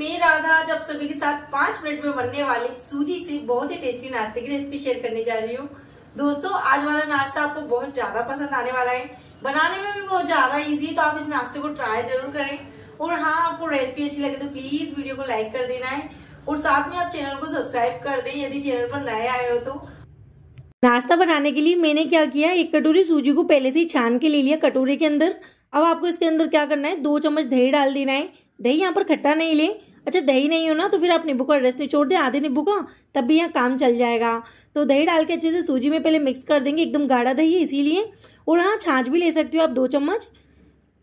मैं राधा आज आप सभी के साथ पांच मिनट में बनने वाले सूजी से बहुत ही टेस्टी नाश्ते की रेसिपी शेयर करने जा रही हूँ दोस्तों आज वाला नाश्ता आपको बहुत ज्यादा पसंद आने वाला है बनाने में भी बहुत ज्यादा इजी है तो आप इस नाश्ते को ट्राई जरूर करें और हाँ आपको रेसिपी अच्छी लगे तो प्लीज वीडियो को लाइक कर देना है और साथ में आप चैनल को सब्सक्राइब कर दे यदि चैनल पर नए आए हो तो नाश्ता बनाने के लिए मैंने क्या किया एक कटोरी सूजी को पहले से ही छान के ले लिया कटोरे के अंदर अब आपको इसके अंदर क्या करना है दो चम्मच दही डाल देना है दही यहाँ पर खट्टा नहीं लें अच्छा दही नहीं हो ना तो फिर आप नींबू का रस निचोड़ दें आधे नींबू का तब भी यहाँ काम चल जाएगा तो दही डाल के अच्छे से सूजी में पहले मिक्स कर देंगे एकदम गाढ़ा दही है इसीलिए और हाँ छाछ भी ले सकते हो आप दो चम्मच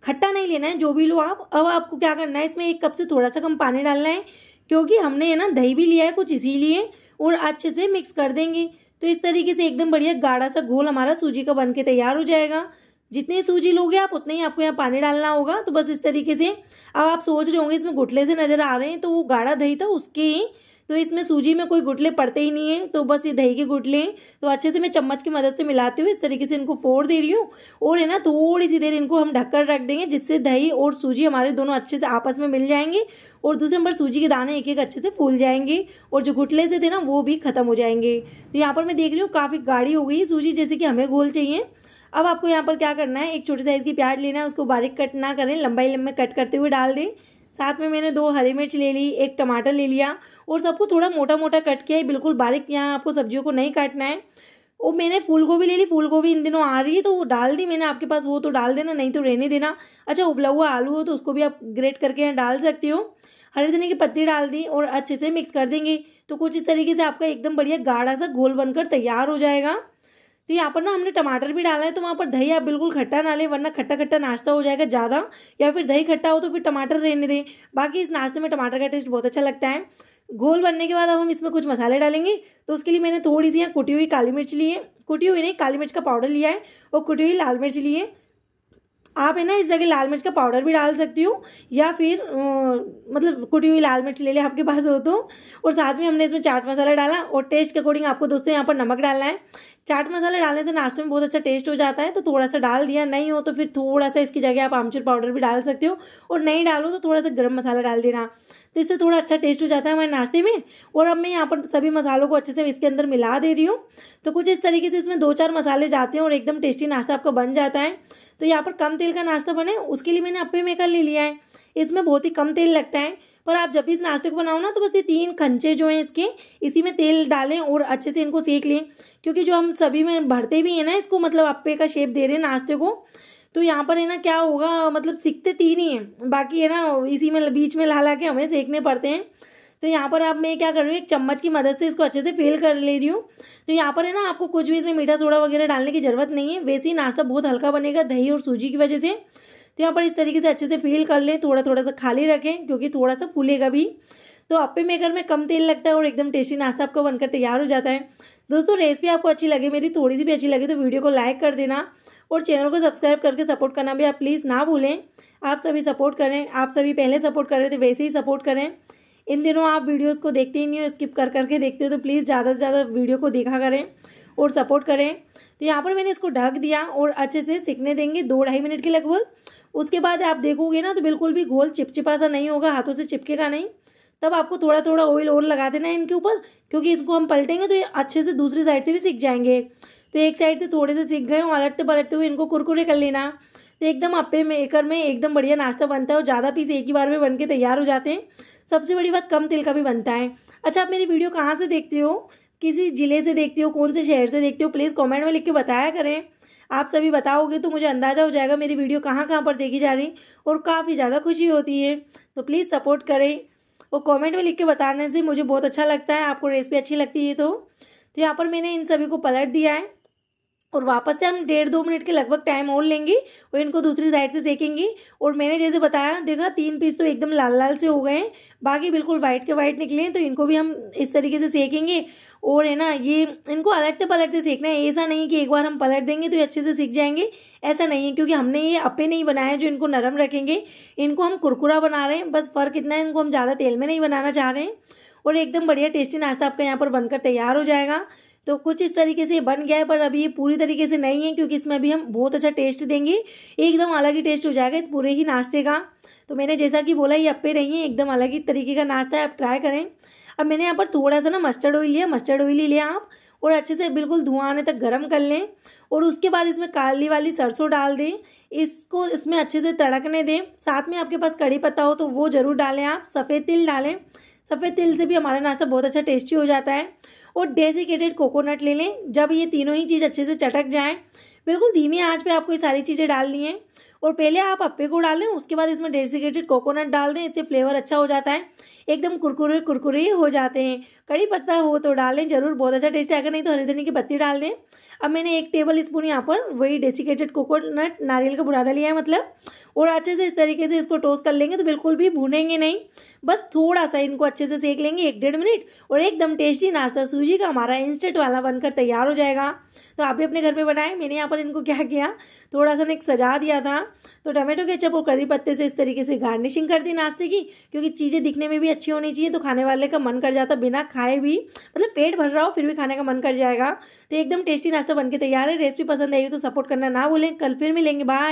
खट्टा नहीं लेना है जो भी लो आप अब आपको क्या करना है इसमें एक कप से थोड़ा सा कम पानी डालना है क्योंकि हमने है ना दही भी लिया है कुछ इसीलिए और अच्छे से मिक्स कर देंगे तो इस तरीके से एकदम बढ़िया गाढ़ा सा घोल हमारा सूजी का बन के तैयार हो जाएगा जितनी सूजी लोगे आप उतना ही आपको यहाँ पानी डालना होगा तो बस इस तरीके से अब आप सोच रहे होंगे इसमें घुटले से नज़र आ रहे हैं तो वो गाढ़ा दही था उसके ही तो इसमें सूजी में कोई गुटले पड़ते ही नहीं है तो बस ये दही के गुटले हैं तो अच्छे से मैं चम्मच की मदद से मिलाती हूँ इस तरीके से इनको फोड़ दे रही हूँ और है ना थोड़ी सी देर इनको हम ढककर रख देंगे जिससे दही और सूजी हमारे दोनों अच्छे से आपस में मिल जाएंगे और दूसरे नंबर सूजी के दाने एक एक अच्छे से फूल जाएंगे और जो घुटले से थे ना वो भी खत्म हो जाएंगे तो यहाँ पर मैं देख रही हूँ काफ़ी गाढ़ी हो गई सूजी जैसे कि हमें गोल चाहिए अब आपको यहाँ पर क्या करना है एक छोटी साइज़ की प्याज लेना है उसको बारीक कट ना करें लंबाई लंबे कट करते हुए डाल दें साथ में मैंने दो हरी मिर्च ले ली एक टमाटर ले लिया और सबको थोड़ा मोटा मोटा कट किया है बिल्कुल बारीक यहाँ आपको सब्जियों को नहीं काटना है और मैंने फूल गोभी ले ली फूल गोभी इन दिनों आ रही है तो वो डाल दी मैंने आपके पास वो तो डाल देना नहीं तो रहने देना अच्छा उबला हुआ आलू हो तो उसको भी आप ग्रेट करके यहाँ डाल सकते हो हरे धनी की पत्ती डाल दी और अच्छे से मिक्स कर देंगे तो कुछ इस तरीके से आपका एकदम बढ़िया गाढ़ा सा घोल बनकर तैयार हो जाएगा तो यहाँ पर ना हमने टमाटर भी डाला है तो वहाँ पर दही आप बिल्कुल खट्टा ना लें वरना खट्टा खट्टा नाश्ता हो जाएगा ज़्यादा या फिर दही खट्टा हो तो फिर टमाटर रहने दें बाकी इस नाश्ते में टमाटर का टेस्ट बहुत अच्छा लगता है गोल बनने के बाद अब हम इसमें कुछ मसाले डालेंगे तो उसके लिए मैंने थोड़ी सी यहाँ कुटी हुई काली मिर्च ली है कुटी हुई नहीं काली मिर्च का पाउडर लिया है और कुटी हुई लाल मिर्च ली है आप है ना इस जगह लाल मिर्च का पाउडर भी डाल सकती हो या फिर मतलब कुटी हुई लाल मिर्च ले लें आपके पास हो तो और साथ में हमने इसमें चाट मसाला डाला और टेस्ट के अकॉर्डिंग आपको दोस्तों यहाँ पर नमक डालना है चाट मसाला डालने से नाश्ते में बहुत अच्छा टेस्ट हो जाता है तो थोड़ा सा डाल दिया नहीं हो तो फिर थोड़ा सा इसकी जगह आप आमचूर पाउडर भी डाल सकते हो और नहीं डालो तो थोड़ा सा गर्म मसाला डाल देना तो इससे थोड़ा अच्छा टेस्ट हो जाता है हमारे नाश्ते में और अब मैं यहाँ पर सभी मसालों को अच्छे से इसके अंदर मिला दे रही हूँ तो कुछ इस तरीके से इसमें दो चार मसाले जाते हैं और एकदम टेस्टी नाश्ता आपका बन जाता है तो यहाँ पर कम तेल का नाश्ता बने उसके लिए मैंने अपे मेकर ले लिया है इसमें बहुत ही कम तेल लगता है पर आप जब भी इस नाश्ते को बनाओ ना तो बस ये तीन खंचे जो हैं इसके इसी में तेल डालें और अच्छे से इनको सेक लें क्योंकि जो हम सभी में भरते भी हैं ना इसको मतलब अपे का शेप दे रहे हैं नाश्ते को तो यहाँ पर है ना क्या होगा मतलब सीखते तीन ही हैं बाकी है ना इसी में बीच में ला ला के हमें सेकने पड़ते हैं तो यहाँ पर आप मैं क्या कर रही हूँ एक चम्मच की मदद से इसको अच्छे से फेल कर ले रही हूँ तो यहाँ पर है ना आपको कुछ भी इसमें मीठा सोडा वगैरह डालने की ज़रूरत नहीं है वैसे ही नाश्ता बहुत हल्का बनेगा दही और सूजी की वजह से तो यहाँ पर इस तरीके से अच्छे से फेल कर लें थोड़ा थोड़ा सा खाली रखें क्योंकि थोड़ा सा फूलेगा भी तो अपे मेकर में कम तेल लगता है और एकदम टेस्टी नाश्ता आपका बनकर तैयार हो जाता है दोस्तों रेसिपी आपको अच्छी लगे मेरी थोड़ी सी भी अच्छी लगी तो वीडियो को लाइक कर देना और चैनल को सब्सक्राइब करके सपोर्ट करना भी आप प्लीज़ ना भूलें आप सभी सपोर्ट करें आप सभी पहले सपोर्ट कर रहे थे वैसे ही सपोर्ट करें इन दिनों आप वीडियोज़ को देखते ही नहीं हो स्किप कर करके देखते हो तो प्लीज़ ज़्यादा से ज़्यादा वीडियो को देखा करें और सपोर्ट करें तो यहाँ पर मैंने इसको ढक दिया और अच्छे से सीखने देंगे दो ढाई मिनट के लगभग उसके बाद आप देखोगे ना तो बिल्कुल भी घोल चिपचिपा सा नहीं होगा हाथों से चिपकेगा नहीं तब आपको थोड़ा थोड़ा ऑयल और लगा देना है इनके ऊपर क्योंकि इसको हम पलटेंगे तो ये अच्छे से दूसरी साइड से भी सीख जाएंगे तो एक साइड से थोड़े से सीख गए पलटते पलटते हुए इनको कुरकुरे कर लेना तो एकदम आपे मेकर में एकदम बढ़िया नाश्ता बनता है और ज़्यादा पीस एक ही बार में बन के तैयार हो जाते हैं सबसे बड़ी बात कम तिल का भी बनता है अच्छा आप मेरी वीडियो कहाँ से देखते हो किसी ज़िले से देखते हो कौन से शहर से देखते हो प्लीज़ कमेंट में लिख के बताया करें आप सभी बताओगे तो मुझे अंदाज़ा हो जाएगा मेरी वीडियो कहाँ कहाँ पर देखी जा रही और काफ़ी ज़्यादा खुशी होती है तो प्लीज़ सपोर्ट करें और कमेंट में लिख के बताने से मुझे बहुत अच्छा लगता है आपको रेसिपी अच्छी लगती है तो, तो यहाँ पर मैंने इन सभी को पलट दिया है और वापस से हम डेढ़ दो मिनट के लगभग टाइम और लेंगे और इनको दूसरी साइड से सेकेंगे और मैंने जैसे बताया देखा तीन पीस तो एकदम लाल लाल से हो गए हैं बाकी बिल्कुल वाइट के वाइट निकले हैं तो इनको भी हम इस तरीके से सेकेंगे और है ना ये इनको अलटते पलटते सेकना है ऐसा नहीं कि एक बार हम पलट देंगे तो ये अच्छे से सीख जाएंगे ऐसा नहीं है क्योंकि हमने ये अपे नहीं बनाए जो इनको नरम रखेंगे इनको हम कुरकुरा बना रहे हैं बस फ़र्क इतना है इनको हम ज़्यादा तेल में नहीं बनाना चाह रहे हैं और एकदम बढ़िया टेस्टी नाश्ता आपका यहाँ पर बनकर तैयार हो जाएगा तो कुछ इस तरीके से बन गया है पर अभी ये पूरी तरीके से नहीं है क्योंकि इसमें अभी हम बहुत अच्छा टेस्ट देंगे एकदम अलग ही टेस्ट हो जाएगा इस पूरे ही नाश्ते का तो मैंने जैसा कि बोला ये अप्पे नहीं है एकदम अलग ही तरीके का नाश्ता है आप ट्राई करें अब मैंने यहाँ पर थोड़ा सा ना मस्टर्ड ऑयल लिया मस्टर्ड ऑयल ही लिया आप और अच्छे से बिल्कुल धुआं आने तक गर्म कर लें और उसके बाद इसमें काली वाली सरसों डाल दें इसको इसमें अच्छे से तड़कने दें साथ में आपके पास कड़ी पत्ता हो तो वो ज़रूर डालें आप सफ़ेद तिल डालें सफ़ेद तिल से भी हमारा नाश्ता बहुत अच्छा टेस्टी हो जाता है और डेसिकेटेड कोकोनट ले लें जब ये तीनों ही चीज़ अच्छे से चटक जाएँ बिल्कुल धीमी आँच पर आपको ये सारी चीज़ें डालनी है और पहले आप अप्पे को डालें उसके बाद इसमें डेसिकेटेड कोकोनट डाल दें इससे फ्लेवर अच्छा हो जाता है एकदम कुरकुरे कुरकुरे हो जाते हैं कड़ी पत्ता हो तो डालें जरूर बहुत अच्छा टेस्ट आएगा नहीं तो हरी धनी की पत्ती डाल दें अब मैंने एक टेबल स्पून यहाँ पर वही डेसिकेटेड कोकोनट नारियल का बुरादा लिया है मतलब और अच्छे से इस तरीके से इसको टोस्ट कर लेंगे तो बिल्कुल भी भूनेंगे नहीं बस थोड़ा सा इनको अच्छे से सेक लेंगे एक डेढ़ मिनट और एकदम टेस्टी नाश्ता सूजी का हमारा इंस्टेंट वाला बनकर तैयार हो जाएगा तो आप भी अपने घर में बनाएं मैंने यहाँ पर इनको क्या किया थोड़ा सा मैं सजा दिया था तो टमाटो केचप और करी पत्ते से इस तरीके से गार्निशिंग कर दी नाश्ते की क्योंकि चीज़ें दिखने में भी अच्छी होनी चाहिए तो खाने वाले का मन कर जाता बिना खाए भी मतलब पेट भर रहा हो फिर भी खाने का मन कर जाएगा तो एकदम टेस्टी नाश्ता बन तैयार है रेसिपी पसंद आएगी तो सपोर्ट करना ना भूलें कल फिर मिलेंगे बाय